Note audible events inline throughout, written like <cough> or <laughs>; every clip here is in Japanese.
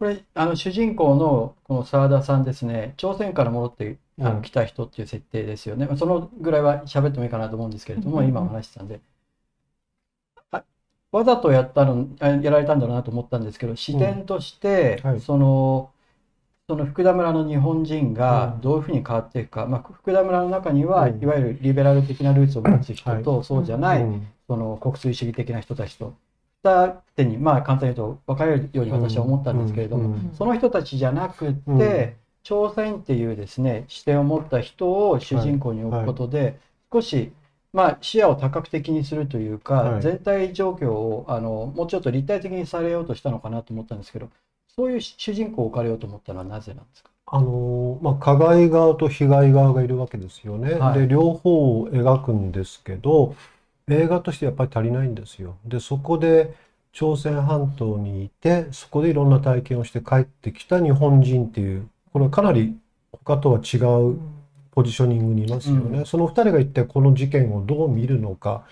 これあの主人公のこの澤田さんですね朝鮮から戻ってあの、来た人っていう設定ですよね、そのぐらいは喋ってもいいかなと思うんですけれども、今お話したんでわざとやったのやられたんだろうなと思ったんですけど視点として、うんはい、そのその福田村の日本人がどういうふうに変わっていくか、うん、まあ、福田村の中には、いわゆるリベラル的なルーツを持つ人と、はい、そうじゃない、その国粋主義的な人たちとったっにまあ簡単に言うと分かれるように私は思ったんですけれども、その人たちじゃなくて、朝鮮員っていうですね視点を持った人を主人公に置くことで、少しまあ、視野を多角的にするというか、はい、全体状況をあのもうちょっと立体的にされようとしたのかなと思ったんですけどそういう主人公を置かれようと思ったのはなぜなんですかあのまあ、加害側と被害側がいるわけですよね、はい、で両方を描くんですけど映画としてやっぱり足りないんですよ。でそこで朝鮮半島にいてそこでいろんな体験をして帰ってきた日本人っていうこれはかなり他とは違うポジショニングにいますよね。うん、その2人が一体この事件をどう見るのか、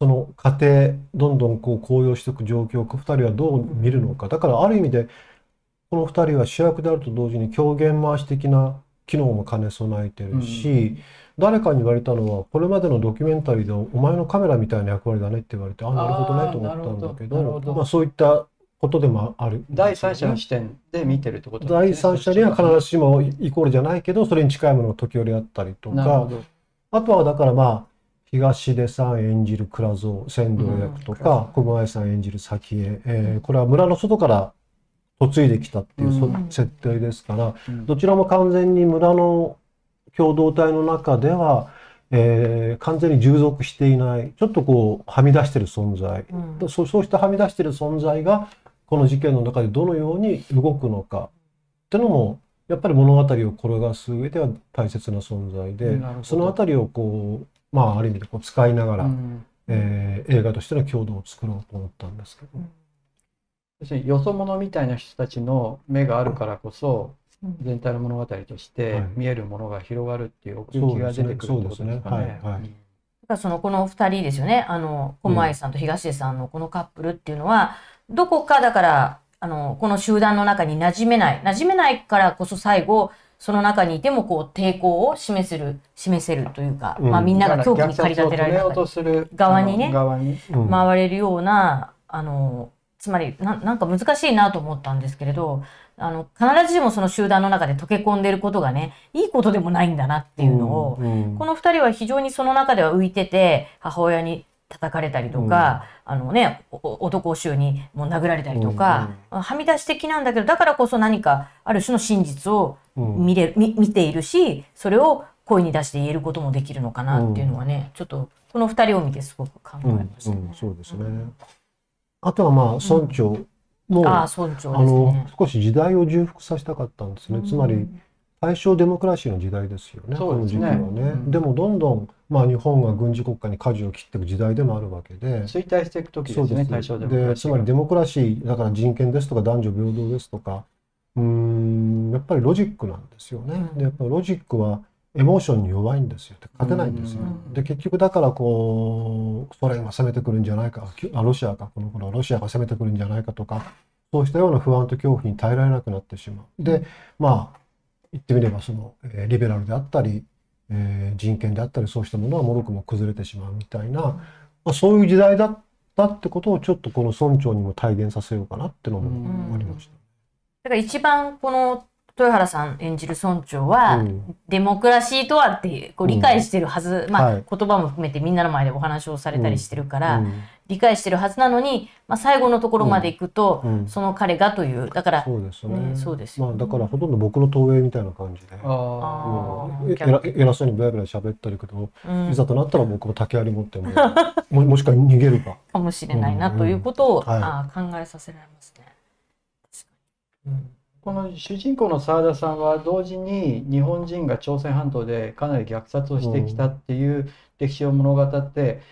その過程どんどんこう高揚していく状況を2人はどう見るのかだからある意味でこの2人は主役であると同時に狂言回し的な機能も兼ね備えてるし、誰かに言われたのはこれまでのドキュメンタリーでお前のカメラみたいな役割だねって言われてあなるほどねと思ったんだけどまあ、そういったことでもある、ね、第三者の視点で見てるってこと、ね、第三者には必ずしもイコールじゃないけどそれに近いものが時折あったりとかあとはだからまあ東出さん演じる蔵蔵船頭役とか、うん、小林さん演じる先江、えー、これは村の外から嫁いできたっていう設定ですから、どちらも完全に村の共同体の中では、えー、完全に従属していないちょっとこうはみ出してる存在、うん、そうそうしたはみ出してる存在がこの事件の中でどのように動くのかってのもやっぱり物語を転がす上では大切な存在でその辺りをこうまあある意味でこう使いながら、うん、えー、映画としての共同を作ろうと思ったんですけど。うん要するによそ者みたいな人たちの目があるからこそ全体の物語として見えるものが広がるっていう奥行きが出てくるってことですかね。そのこの2人ですよねあの駒井さんと東出さんのこのカップルっていうのは、うん、どこかだからあのこの集団の中に馴染めない馴染めないからこそ最後その中にいてもこう抵抗を示せる示せるというか、うん、まあ、みんなが狂気に駆り立てられる側にね、うに回れるようなあのつまりな、なんか難しいなと思ったんですけれど、あの、必ずしもその集団の中で溶け込んでいることがね、いいことでもないんだなっていうのを、うんうん、この二人は非常にその中では浮いてて、母親に叩かれたりとか、うん、あのね、男を衆にもう殴られたりとか、うんうん、はみ出し的なんだけど、だからこそ何かある種の真実を見れ、うん、見ているし、それを声に出して言えることもできるのかなっていうのはね、ちょっとこの二人を見てすごく考えました、ねうんうん、そうですね。あとはまあ村長も、うん、あ村長、ね、あの少し時代を重複させたかったんですね、うん、つまり大正デモクラシーの時代ですよね、ね、この時期はね、うん、でもどんどん、まあ、日本が軍事国家に舵を切っていく時代でもあるわけで衰退していく時ですね大正デモクラシーつまりデモクラシーだから人権ですとか男女平等ですとかうんやっぱりロジックなんですよね。でやっぱロジックはエモーションに弱いんですよ勝てないんですよ。で結局だからこうソ連が攻めてくるんじゃないかロシアがこの頃ロシアが攻めてくるんじゃないかとかそうしたような不安と恐怖に耐えられなくなってしまう。でまあ言ってみればその、えリベラルであったり、えー、人権であったりそうしたものはもろくも崩れてしまうみたいな、まあ、そういう時代だったってことをちょっとこの村長にも体現させようかなってのもありました。だから一番この豊原さん演じる村長は、うん、デモクラシーとはってこう理解してるはず、うん、まあ、はい、言葉も含めてみんなの前でお話をされたりしてるから、うん、理解してるはずなのに、まあ、最後のところまでいくと、その彼がというだからそうですねそうですまあ、だからほとんど僕の投影みたいな感じで、偉そうにブラブラ喋ったりけど、いざとなったら僕も竹槍持っても <laughs> ももしかは逃げるか。かもしれないなということを、うんはい、あ考えさせられますね。うんこの主人公の澤田さんは同時に日本人が朝鮮半島でかなり虐殺をしてきたっていう歴史を物語って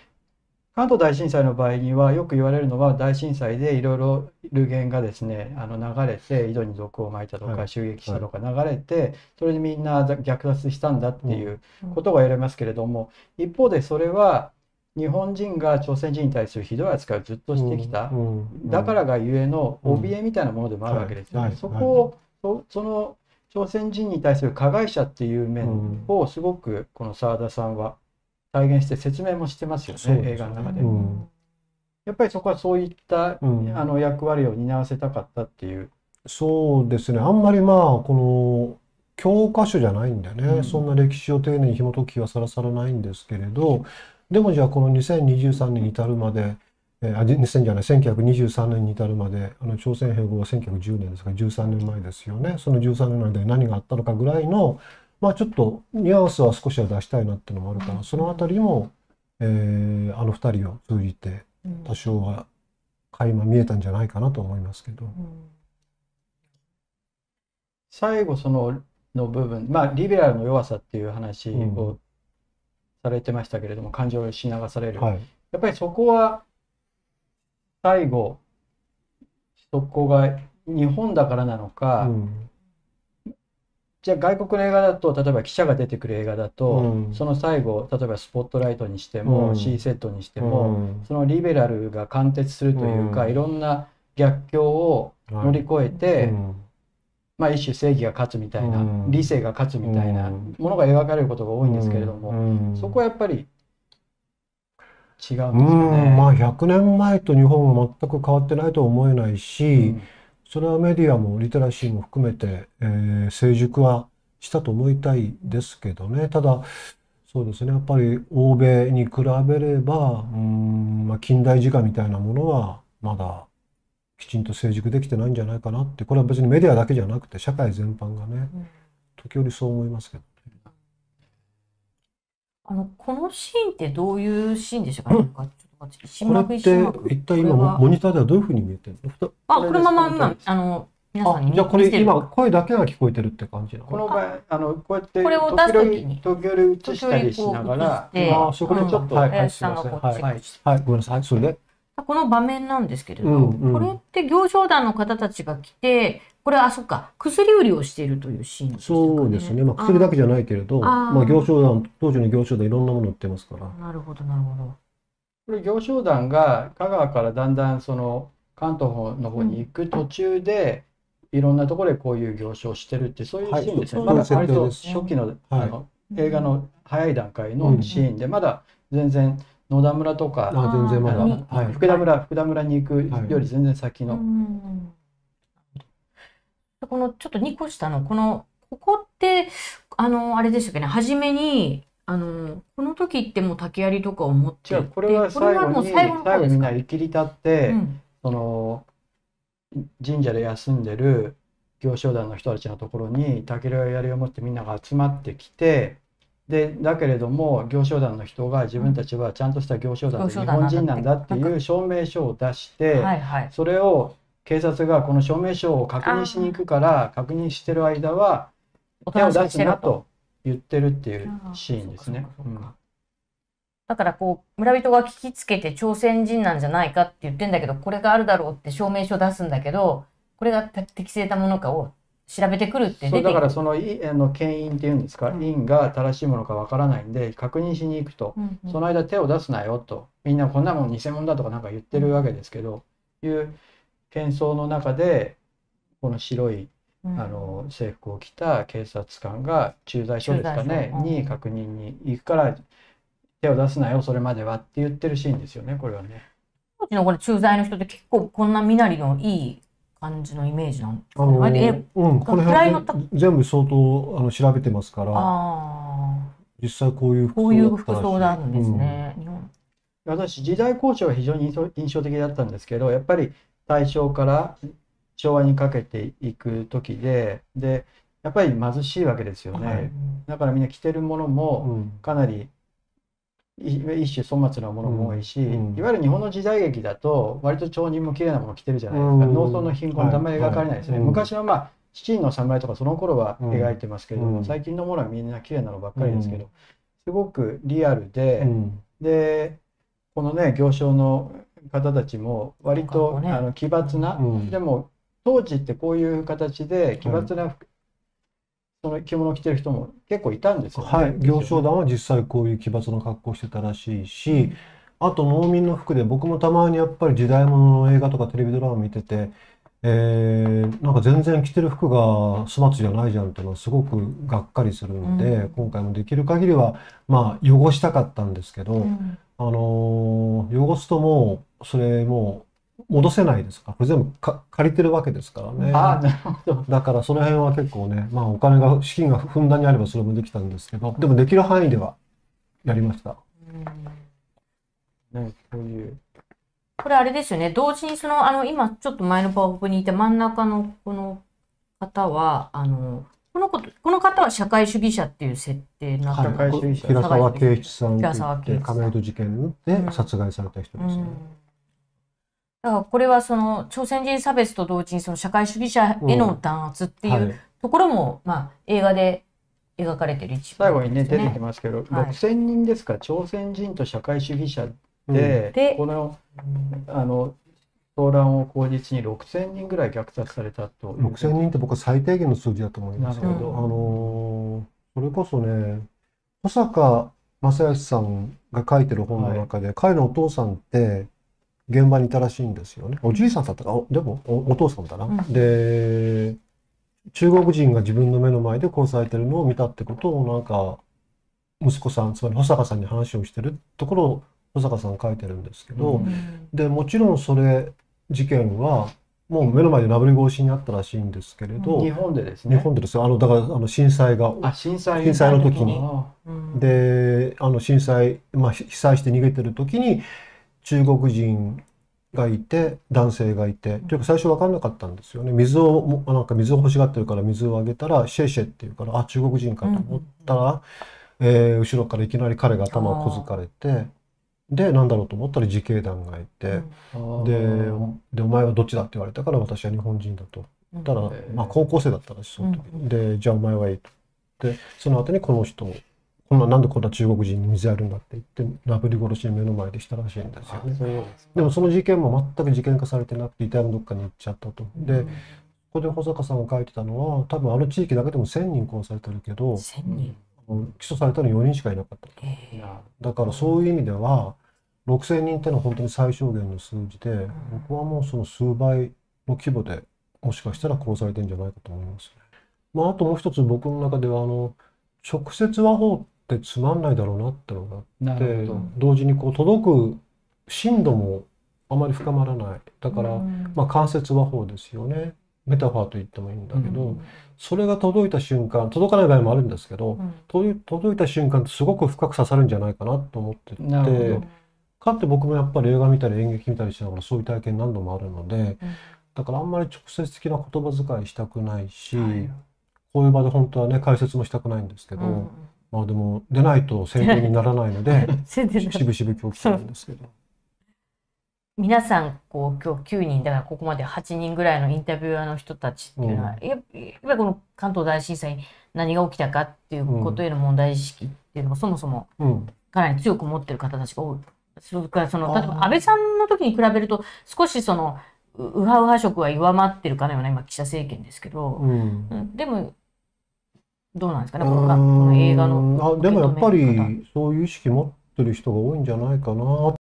関東大震災の場合にはよく言われるのは大震災でいろいろ流言がですねあの流れて井戸に毒をまいたとか襲撃したとか流れてそれでみんな虐殺したんだっていうことが言われますけれども一方でそれは日本人が朝鮮人に対するひどい扱いをずっとしてきた、だからがゆえの怯えみたいなものでもあるわけですよね。そこをその朝鮮人に対する加害者っていう面をすごくこの澤田さんは体現して説明もしてますよね、ね映画の中で、うん、やっぱりそこはそういった、うん、あの役割を担わせたかったっていうそうですねあんまりまあこの教科書じゃないんでね、うん、そんな歴史を丁寧に紐解く気はさらさらないんですけれどでもじゃあこの2023年に至るまで、えー、あ2000じゃない1923年に至るまであの朝鮮併合は1910年ですから13年前ですよねその13年ので何があったのかぐらいのまあちょっとニュアンスは少しは出したいなっていうのもあるからその辺りも、えー、あの2人を通じて多少は垣間見えたんじゃないかなと思いますけど。うん、最後そのの部分まあリベラルの弱さっていう話をされてましたけれども感情を失わされる、はい、やっぱりそこは最後そこが日本だからなのか、うん、じゃあ外国の映画だと例えば記者が出てくる映画だと、うん、その最後例えばスポットライトにしても、うん、C セットにしても、うん、そのリベラルが貫徹するというか、いろんな逆境を乗り越えて、まあ、一種正義が勝つみたいな、理性が勝つみたいなものが描かれることが多いんですけれども、そこはやっぱり違うんですよね。まあ、100年前と日本は全く変わってないとは思えないし、それはメディアもリテラシーも含めて、えー、成熟はしたと思いたいですけどねただそうですねやっぱり欧米に比べればうん、まあ、近代時間みたいなものはまだきちんと成熟できてないんじゃないかなってこれは別にメディアだけじゃなくて社会全般がね、時折そう思いますけど、ね、あのこのシーンってどういうシーンでしたか、うん、これって一体今モニターではどういうふうに見えてるのあこれまま今あの皆さんにじゃこれ今声だけが聞こえてるって感じこの場合あのこうやってこれを出すときに時折映したりしながらあそこでちょっと、はい、はい、はい、はい、ごめんなさいそれでこの場面なんですけれど、うんうん、これって行商団の方たちが来て、これは、あ、そっか、薬売りをしているというシーンですね。そうですね。まあ、薬だけじゃないけれど、あまあ、行商団、当時の行商団いろんなもの売ってますから。なるほど、なるほど。これ、行商団が香川からだんだん、その、関東の方に行く途中で、うん、いろんなところでこういう行商してるって、そういうシーンですね。はい、まだ割と初期の、はい、あの映画の早い段階のシーンで、うん、まだ全然、野田村とか全然まだ、はい、福田村、福田村に行くより全然先の。このちょっと2個下のこのここってあのあれでしたっけね初めにあのこの時ってもう竹槍とかを持っうこれは最後に最後みんな生きり立って、その神社で休んでる行商団の人たちのところに竹槍を持ってみんなが集まってきてでだけれども行商団の人が自分たちはちゃんとした行商団で日本人なんだっていう証明書を出して、それを警察がこの証明書を確認しに行くから確認してる間は手を出すなと言ってるっていうシーンですね。だからこう村人が聞きつけて朝鮮人なんじゃないかって言ってんだけどこれがあるだろうって証明書出すんだけどこれが適正なものかを調べてくるってだからそのいあの牽引っていうんですか、うん、因が正しいものかわからないんで確認しに行くと、うんうん、その間手を出すなよとみんなこんなもん偽物だとかなんか言ってるわけですけど、うん、いう喧騒の中でこの白い、あの制服を着た警察官が駐在所ですかね、に確認に行くから手を出すなよそれまではって言ってるシーンですよねこれはね。当時のこれ駐在の人って結構こんな身なりのいい感じのイメージなんですか、ね、あのえ、うん、この辺の全部相当あの調べてますから実際こういう服装こういう服装なんですね、うん、私時代交渉は非常に印象的だったんですけどやっぱり大正から昭和にかけていく時ででやっぱり貧しいわけですよね、はい、だからみんな着てるものもかなり一種粗末なものも多いし、うん、いわゆる日本の時代劇だと割と町人も綺麗なもの着てるじゃないですか、農村の貧困ってあんまり描かれないですね、はいはい、昔はまあ七人の侍とかその頃は描いてますけども、最近のものはみんな綺麗なのばっかりですけど、すごくリアルで、でこのね行商の方たちも割と、ね、あの奇抜な、でも当時ってこういう形で奇抜なその着物着てる人も結構いたんですよ、ね、はい行商団は実際こういう奇抜な格好してたらしいし、うん、あと農民の服で僕もたまにやっぱり時代物の映画とかテレビドラマ見ててえー、なんか全然着てる服が粗末じゃないじゃんっていうのはすごくがっかりするんで、うん、今回もできる限りはまあ汚したかったんですけど、うん、あのー、汚すともうそれも戻せないですかれ全部か借りてるわけですからね。あなるほど。だからその辺は結構ね、まあお金が、資金がふんだんにあればそれもできたんですけど、でもできる範囲ではやりました。うん。ね、こういう。これあれですよね、同時にその、あの、今ちょっと前のパワフポにいて真ん中のこの方は、あの、このことこの方は社会主義者っていう設定になったはい、平沢圭一さんとって亀戸事件で殺害された人ですね。うんだからこれはその朝鮮人差別と同時にその社会主義者への弾圧っていうところも、まあ、映画で描かれてる一ね、最後にね出てきますけど、はい、6,000人ですか朝鮮人と社会主義者でうん、このあの騒乱を口実に6,000人ぐらい虐殺されたと。6,000人って僕は最低限の数字だと思いますけど、あのー、それこそね保坂正義さんが書いてる本の中で、はい、彼のお父さんって現場にいたらしいんですよね。おじいさんだったか、でもおお父さんだな、うん、で、中国人が自分の目の前で殺されてるのを見たってことをなんか、息子さん、つまり保坂さんに話をしてるところを保坂さん書いてるんですけど、うん、で、もちろんそれ、事件は、もう目の前でなぶり越しにあったらしいんですけれど、日本でですね。日本でですよ。あの、だから、あの、震災が、あ、震災震災の時に、で、あの、震災、まあ、被災して逃げてる時に、中国人がいて男性がいてというか最初分かんなかったんですよね水をなんか水を欲しがってるから水をあげたらシェイシェっていうからあ中国人かと思ったら、うん、えー、後ろからいきなり彼が頭を小づかれてで何だろうと思ったら自警団がいて、うん、でお前はどっちだって言われたから私は日本人だと。たら、まあ、高校生だったらしその時、うん、でじゃあお前はいいと。でその後にこの人こんななんでこんな中国人に水やるんだって言って殴り殺し目の前でしたらしいんですよね。ででもその事件も全く事件化されてなくて遺体もどっかに行っちゃったと。で、うん、ここで保坂さんが書いてたのは多分あの地域だけでも1,000人殺されてるけど起訴されたの4人しかいなかった、えー、だからそういう意味では6,000人ってのは本当に最小限の数字で、うん、僕はもうその数倍の規模でもしかしたら殺されてんじゃないかと思います、ね。まあ、あともう一つ僕の中ではあの直接和法ってつまんないだろうなってのがあって同時にこう届く深度もあまり深まらないだから、うん、まあ、関節和法ですよねメタファーと言ってもいいんだけど、うん、それが届いた瞬間届かない場合もあるんですけど、うん、届いた瞬間ってすごく深く刺さるんじゃないかなと思っててかって僕もやっぱり映画見たり演劇見たりしながらそういう体験何度もあるので、だからあんまり直接的な言葉遣いしたくないし、はい、こういう場で本当はね解説もしたくないんですけど。まあでも出ないと宣伝にならないので <laughs> しぶしぶ供給るんですけど。皆さんこう今日9人だからここまで8人ぐらいのインタビュアーの人たちっていうのは、うん、やっぱりこの関東大震災何が起きたかっていうことへの問題意識っていうのもそもそもかなり強く持ってる方たちが多い。それからその例えば安倍さんの時に比べると少しそのウハウハ色は弱まってるかのような今記者政権ですけど、うん、でもどうなんですかね、この映画のあでもやっぱりそういう意識持ってる人が多いんじゃないかな